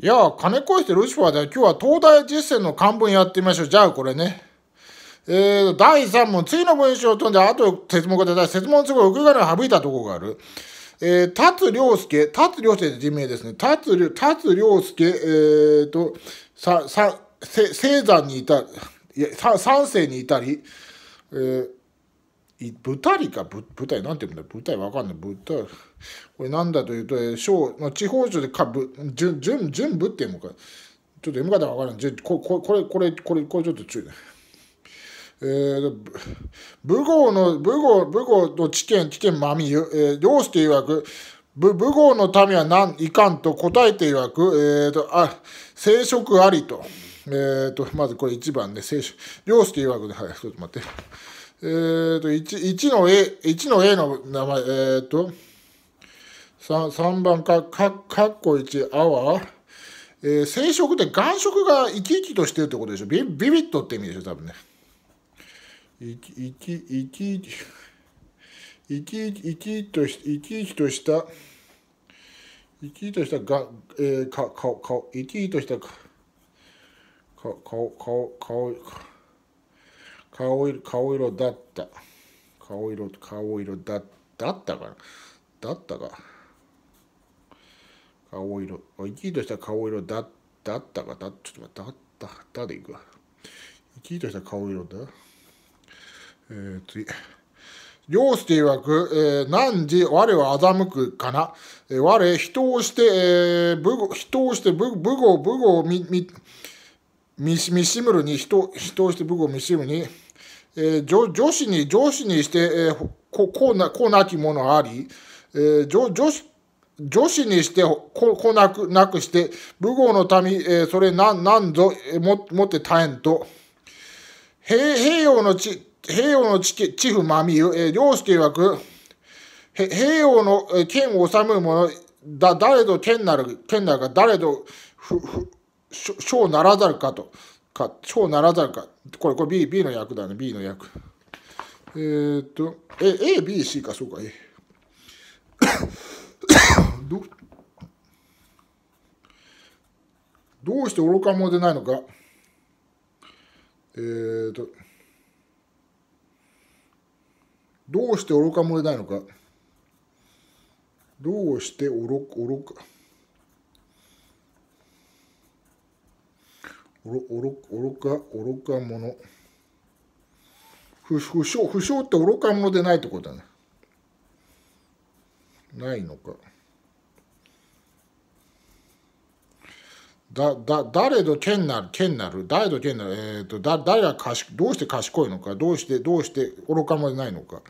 いや、金越してルシファーだよ。今日は東大実践の漢文やってみましょう。じゃあこれね。えー、第3問。次の文章を飛んで、あと説問が出た。説問すごい奥側に省いたとこがある。えー、達良介。達良介って人名ですね。達良達良介、えーと、さ、さ、せ、生山にいた、いや、さ三世にいたり、えー、い、舞台か、舞台、なんて言うんだ、舞台わかんない、舞台。これなんだというと、え小、まあ、地方省でかぶ、準、準、準部っていうのか。ちょっと読 M 方わからん。こここれ、これ、これ、これちょっと注意だ。えー、武豪の、武豪、武豪の知見、知見まみゆ、えー、漁師とわく、武武豪の民はなんいかんと答えていわく、えーと、あ、生殖ありと。えーと、まずこれ一番で、ね、生殖、漁師とわくで、はい、ちょっと待って。えーと、1, 1の A、1の A の名前、えーと、3, 番か、か、かっこ1、あワえー、染って眼色が生き生きとしてるってことでしょビビビッとって意味でしょ多分ね。生き、生き、生き、生き、生きとし、生き生きとした、生き生きとしたが、えー、か、顔、顔、生き生きとしたか、顔、顔、顔、顔、顔色、顔色だった。顔色、顔色だ、だったかなだったか。顔色。1位としては顔色だ、だったか、だ、ちょっと待って、だった、だでいくわ。1位としては顔色だ。えー、次。両して曰く、えー、何時我は欺くかな。えー、我、人をして、えー、武人をして、武武豪、武豪をみ、み、みし、みしむるに、人、人をして武豪をみしむに、えー、女女子に、女子にして、えー、ここうな、こうなきものあり、えー、女女子、女子にしてここなく、なくして、武豪の民、えー、それなん、なんぞ、えー、も、もってたえんと、平、平洋の地、平洋の地、地府まみゆ、えー、領主と曰く、平洋のえ剣を治む者、だ、誰ぞ剣なる、剣なるか、誰ぞ、ふ、ふ、し将ならざるかと、か、し将ならざるか。これ、これ B、B の役だね、B の役。えー、っと、え、A、B、C か、そうか、A。どどうして愚か者でないのかえっ、ー、とどうして愚か者でないのかどうして愚愚か愚愚か愚か者不不祥不祥って愚か者でないってことだねないのかだだ誰と剣なる剣なる誰と剣なるえっ、ー、とだ誰がかしどうして賢いのかどうしてどうして愚か者でないのか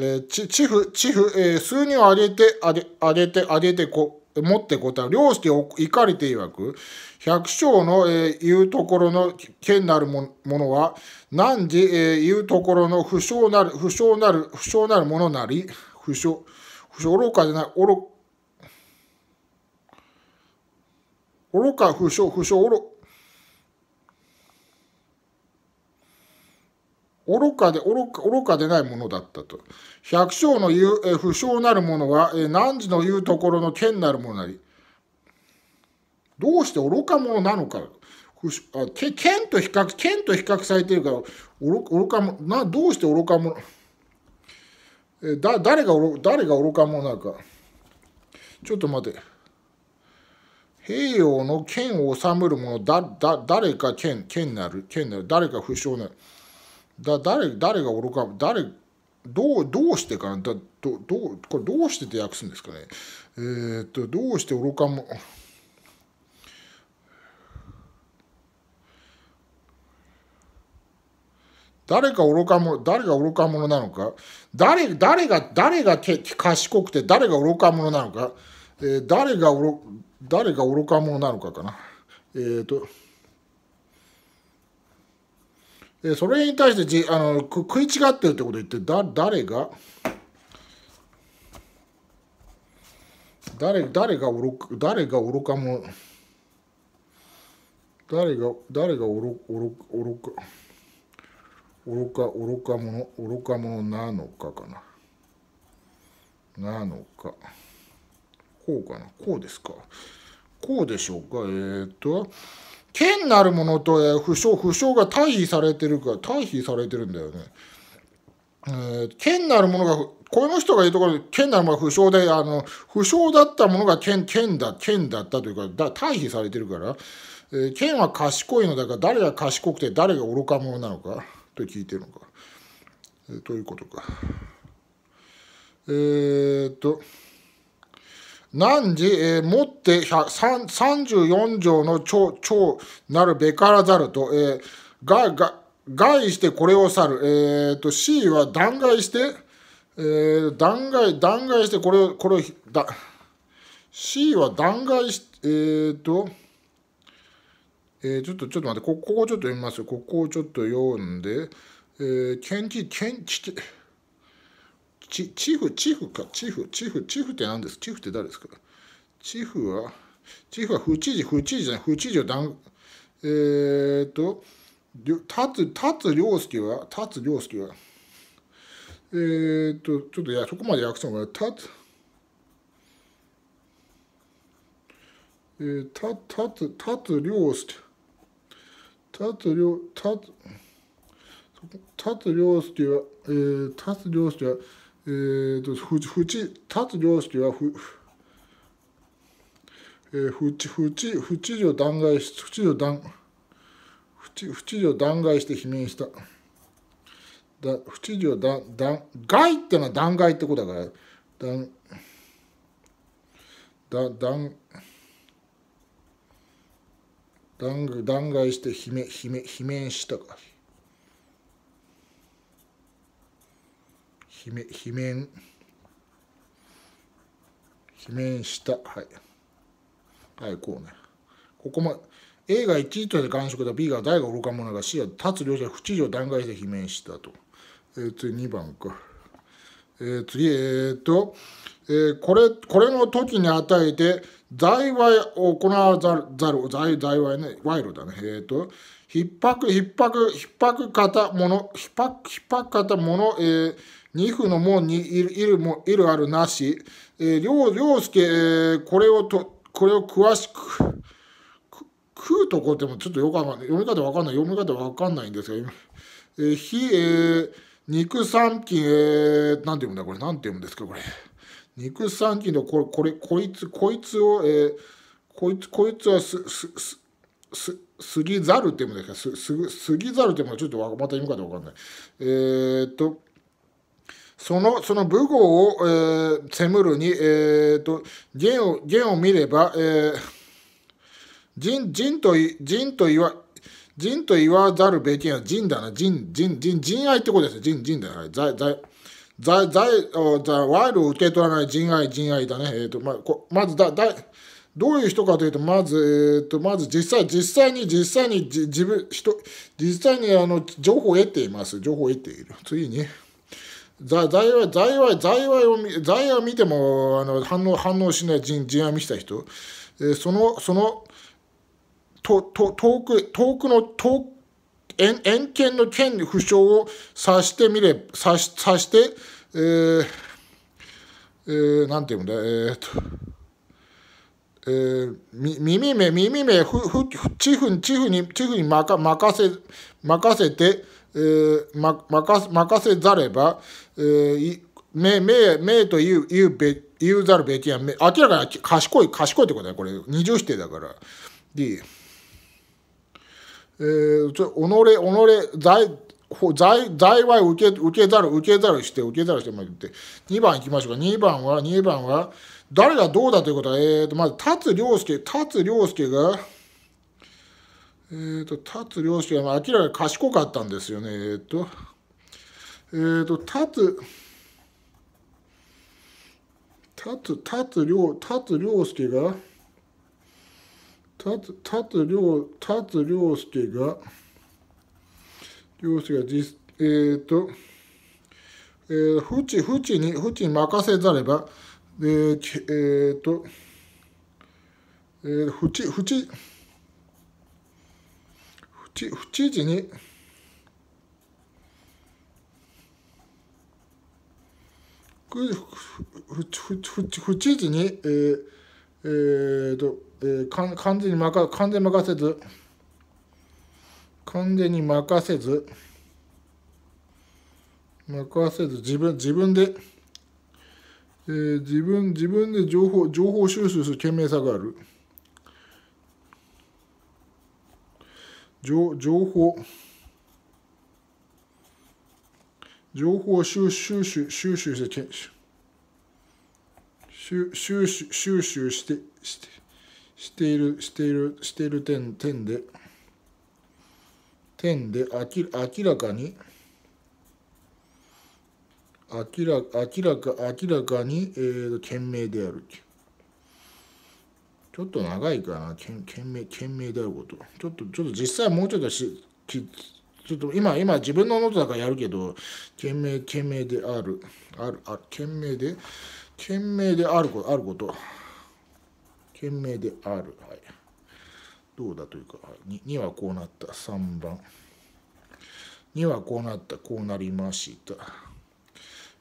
えー、ち、ちふ、ちふ、えー、数人をあげて、あげ、あげて、あげてこ、持ってこた、両してお、怒りていわく、百姓の、えー、言うところの剣なるもものは、何時、えー、言うところの不詳なる、不詳なる、不詳なるものなり、不詳、不祥愚かじゃない、愚、愚か不祥、不祥愚。愚かで愚か愚かでないものだったと。百姓の言う、え不祥なるものは、え何時の言うところの剣なるものなり。どうして愚か者なのか。不あけ剣と比較、剣と比較されているから、愚愚か者、などうして愚か者。えだ誰が誰が愚か者なのかちょっと待て平洋の剣を治むる者だだ誰か剣剣なる剣なる誰か不傷なるだ誰誰が愚か誰どうどうしてかなだどどうこれどうしてって訳すんですかねえー、っとどうして愚か者誰が愚か者、誰が愚か者なのか、誰、誰が、誰が賢くて誰が愚か者なのか、えー、誰が愚、誰が愚か者なのかかな。えっ、ー、と、えー、それに対してじあのく食い違ってるってことを言ってだ誰が誰誰が愚か、誰が愚か者誰が誰が愚愚愚か。愚か、愚か者、愚か者なのかかな。なのか。こうかな。こうですか。こうでしょうか。えー、っと、剣なるものと、負傷不傷不が退避されてるか、退避されてるんだよね。えー、剣なるものが、この人が言うところで、剣なるものが不詳で、あの、不詳だったものが剣、剣だ、剣だったというか、だ退避されてるから、えー、剣は賢いのだが、誰が賢くて誰が愚か者なのか。って聞いてるのか。えー、ういうことか。えー、っと、何時、えー、もって34条の長長なるべからざると、えー、が、が、害してこれを去る。えー、っと、C は弾劾して、えー、弾劾、弾劾してこれを、これを、だ、C は弾劾し、えー、っと、えー、ちょっとちょっと待ってここをちょっと読みますよここをちょっと読んで、えー、ケンチケンチチチーフチフかチーフチーフチフって何ですチーフって誰ですかチーフはチーフは不知事不知事じゃない不知事を断えー、っと立つ良介は立つ良介はえー、っとちょっといやそこまで訳さないつ、えー、た、つ、立つ、良介。立つ領立立つは、えー、立つ領主は、えーと、とふふち立つ領主はふえー、不知、不知、不知を断崖し、不知を断、ふち、不知を断崖して罷免した。だ、不知を断、弾、害ってのは断崖ってことだから、断、だ、弾、断断崖して悲鳴悲鳴悲鳴したか悲鳴悲鳴悲鳴したはいはいこうねここまで A が1位として感触だ B が大が愚か者が C は立つ両者不知事を弾劾して悲鳴したと。えー、次2番か。えー、次、えー、っと、えー、これ、これの時に与えて、在賄を行わざる、在在賄ね、賄賂だね。えっ、ー、と、逼迫、逼迫、逼迫方もの、逼迫、逼迫方もの、えー、二夫の門にいる、いるも、いるあるなし、えー、りょう、りょうすけ、えー、これをと、これを詳しく、食うとこってもちょっとよくわかんない。読み方わかんない。読み方わかんないんですけど、えー、ひ、えー、肉三金、えー、なんて読むんだこれ、なんて読むんですか、これ。肉産期のここれ、こいつ、こいつを、えー、こいつ、こいつはす、す、す、す、すぎざるっていうものですかす、す、すぎざるっていうものちょっとわまた読み方わかんない。えー、っと、その、その武豪を、えー、せむるに、えー、っと、弦を、弦を見れば、えー、人、人とい、人と言わ、人と言わざるべきや人だな、人、人、人、人愛ってことですよ。人、人だよ。い、在、在、財、財、財、賄賂を受け取らない人愛、人愛だね。えっ、ー、と、ま、こまずだ、だ、どういう人かというと、まず、えっ、ー、と、まず実際、実際に、実際に、じ自分、人、実際に、あの、情報を得ています。情報を得ている。次に。在は外在外在外は在外を見てもあの反応反応しない人人愛見した人、えー、そのそのとと遠く遠くの遠円権の権利不詳をさしてみれ、さしさして、えー、えー、なんていうんだ、えー、と、えー、み耳目、耳目、ふ、ふ、チフに、チフに、チフに任、せ、任せて、えー、ま、任せ、任せざれば、えー、目、目、目という、言うべ、言うざるべきや、明らかに賢い、賢いってことだよ、これ。二重否定だから。で、えー、ちょ己、己、財、財財は受け受けざる、受けざるして、受けざるして、まあ、言って、2番いきましょうか。2番は、2番は、誰がどうだということは、えーと、まず、つ良介、つ良介が、えっ、ー、と、つ良介が、まあ、明らかに賢かったんですよね。えっ、ー、と、えっ、ー、と、つ、立つ良、つ良介が、立つ両立つ両介が両介が実えっ、ー、とえー、フチフチにフチに任せざればえー、えー、とえー、フチフチフチフチ時にふちじに、えー、えーと、えー、完全に任完全に任せず完全に任せず任せず自分自分で、えー、自分自分で情報情報収集する懸命さがある情情報情報収集収集して収集収集してしてしているしているしている点点で点で明明らかに明ら明らか明らかに、えー、賢明であるちょっと長いかな賢明賢明であることちょっとちょっと実際もうちょっとしきちょっと今今自分のノートだからやるけど賢明賢明であるあるあ賢明で懸命であること、あること。懸命である。はい。どうだというか、2, 2はこうなった。3番。2はこうなった。こうなりました。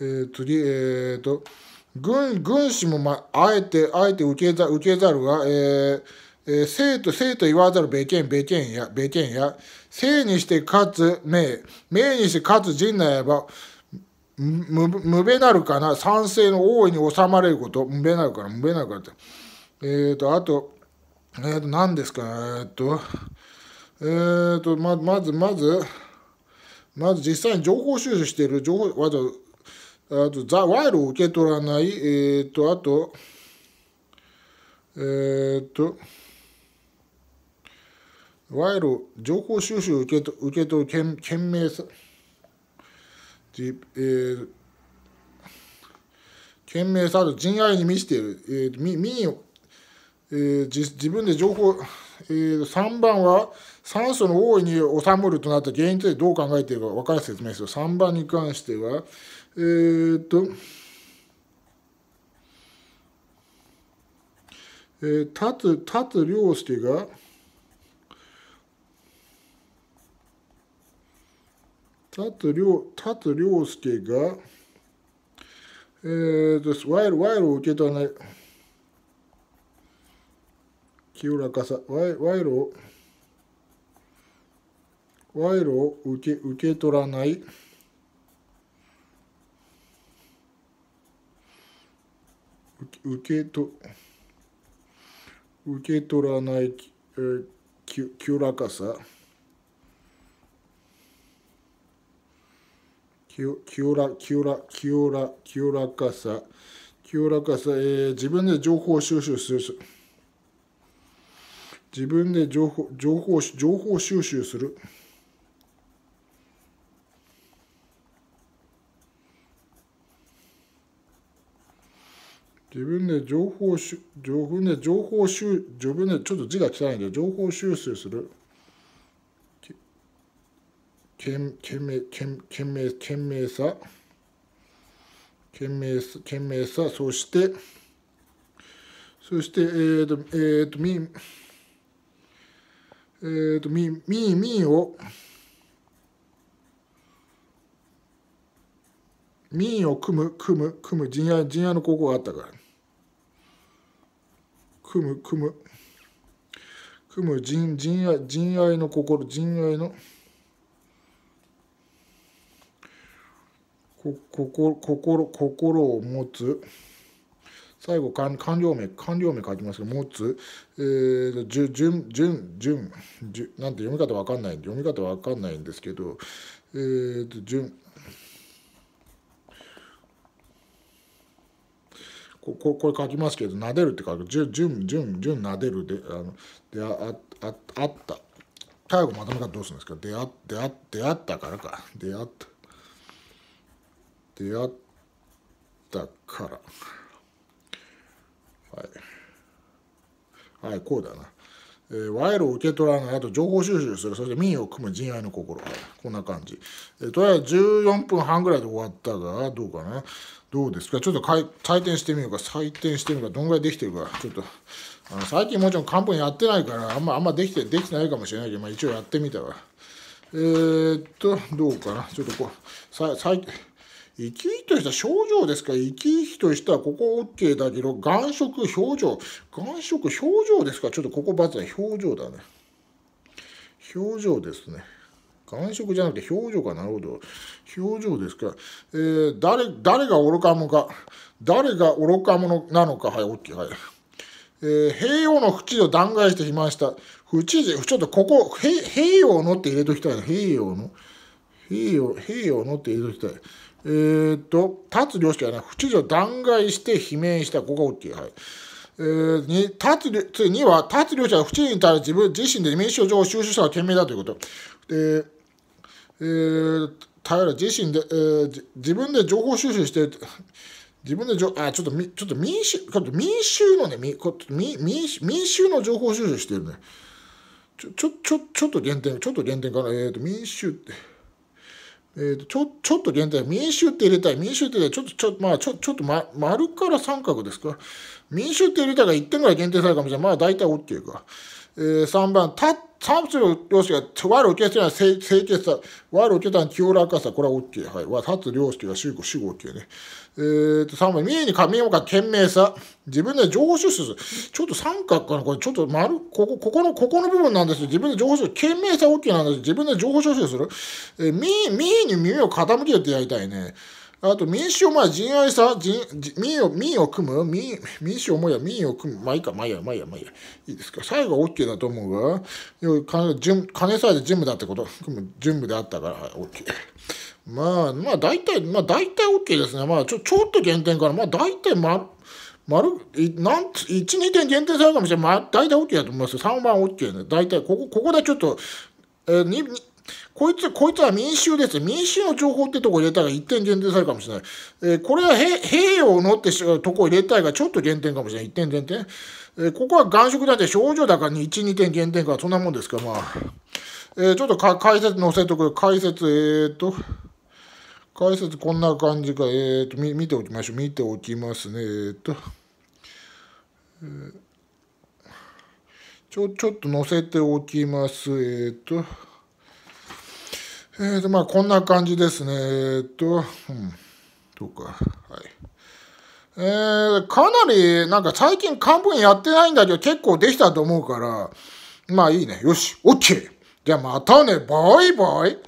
えー、次、えーと、軍、軍師も、ま、あえて、あえて受けざ受けざるが、えー、えー、生と生と言わざるべけん、べけんや、べけんや、生にして勝つ名、名にして勝つ人ならば、無無べなるかな賛成の大いに収まれること無べなるから無べなるからってえっ、ー、とあとえっ、ー、と何ですかえっ、ー、とえっ、とままずまずまず実際に情報収集している情報わざあとざ賄賂を受け取らないえっ、とあとえっ、と賄賂情報収集を受け受け取る懸命さでえー、懸命さる人愛に満ちている、えー、み民えー、自自分で情報、えー、3番は酸素の大いに収まるとなった原因についてどう考えているか分から説明する3番に関してはえー、っとえー、立つ立つ良介が達良達良介が、えーと、と賄賂賄賂を受け取らない清らかさ賄賂を賄賂を受け受け取らない受けと受け取らない、えー、清らかさ清ら、清ら、清ら、清らかさ、清らかさ、えー、自分で情報収集する。自分で情報、情報、情報収集する。自分で情報し、自分で情報収、自分で、ちょっと字が汚いんで、情報収集する。賢明賢明さ賢明さ賢明さそしてそしてえっ、ー、とえっ、ー、とみえっ、ー、とみみみをみを組む組む組む陣屋陣屋の高校があったから組む組む組む陣陣愛陣愛の心陣愛の心こ心心心を持つ最後官僚名官僚名書きますけど持つ、えー、じゅじゅんじゅんじゅんなんて読み方わかんないんで読み方わかんないんですけどえっ、ー、とじゅんこここれ書きますけど撫でるって書くじゅじゅんじゅんじゅん撫でるであのであああった最後まとめ方どうするんですか出会出会出会ったからか出会った。出会ったから。はい。はい、こうだな。えー、賄賂を受け取らない、あと情報収集する、そして民意を組む人愛の心。はい、こんな感じ。えー、とりあえず14分半ぐらいで終わったが、どうかな。どうですかちょっと採点してみようか。採点してみようか。どんぐらいできてるか。ちょっと、あの最近もちろん漢方やってないから、あんま、あんまできて、できてないかもしれないけど、まあ一応やってみたわ。えー、っと、どうかな。ちょっとこう、さ、さい、生き生きとした症状ですか生き生きとしたここ OK だけど眼色表情眼色表情ですかちょっとここバツは表情だね表情ですね眼色じゃなくて表情かなるほど表情ですか、えー、誰誰が愚か者か誰が愚か者なのかはい OK はいえー、平王の淵を弾劾していました。淵知ちょっとここ、平王のって入れときたいな。平王の。平王、平王のって入れときたい。えー、っと、達良介はね、不知事を弾劾して罷免した、ここが大きい。はい。えー、立ついには、達良介は不知事に対して自分自身で民主上を収集したが賢明だということ。えー、えー、自身で、えー、自分で情報収集して、自分でじょあちょっとみちょっと民衆と民衆のねみこ民民民衆の情報収集してるねちょちょちょちょっと原点ちょっと原点かなえっ、ー、と民衆って。えー、ちょちょっと現在民衆って入れたい民衆ってちょっとちょ,、まあ、ちょちょっと、ま、丸から三角ですか民衆って入れたら1点ぐらい限定されるかもしれない。まあ大体 OK か。えー、3番、た、三つ両師が、悪を受けたいだ清潔さ、悪を受けた清らかさ、これは OK。はい。は、立つ両師が主語、主語 OK ね。えー、と、3番、三重に神山か懸命さ、自分で情報収集ちょっと三角かなこれ、ちょっと丸、ここ、ここの、ここの部分なんですよ。自分で情報収集、懸命さ OK なんですよ。自分で情報収集する。えー、三重に耳を傾けてやりたいね。あと民主をまあ人愛さ、人民を、民を組む民、民主をもは民を組む。まあいいか、まあいいや、まあいいや、まあいいや。いいですか。最後は OK だと思うが、金金さえで準備だってこと、組む準備であったから、はい、OK。まあ、まあ大体、まあ大体 OK ですね。まあちょ、ちょっと減点から、まあ大体ま、丸、なんつ、1、2点減点されるかもしれない。まあ、大体 OK だと思います。3番 OK ね。大体、ここ、ここでちょっと、えー、2、こいつ、こいつは民衆です。民衆の情報ってとこ入れたら一点減点されるかもしれない。えー、これは兵をのってしとこ入れたいがちょっと減点かもしれない。一点減点。えー、ここは眼色だって症状だから1、2点減点か、そんなもんですか、まあ。えー、ちょっと解説載せとく。解説、えー、っと。解説こんな感じか。えっと、見ておきましょう。見ておきますね。えっと。えーちょ、ちょっと載せておきます。えっ、ー、と。えーと、まあ、こんな感じですね。えー、っと、うん、どうか。はい。えー、かなり、なんか最近漢文やってないんだけど、結構できたと思うから、まあいいね。よし、オッケー。じゃあまたね、バイバイ。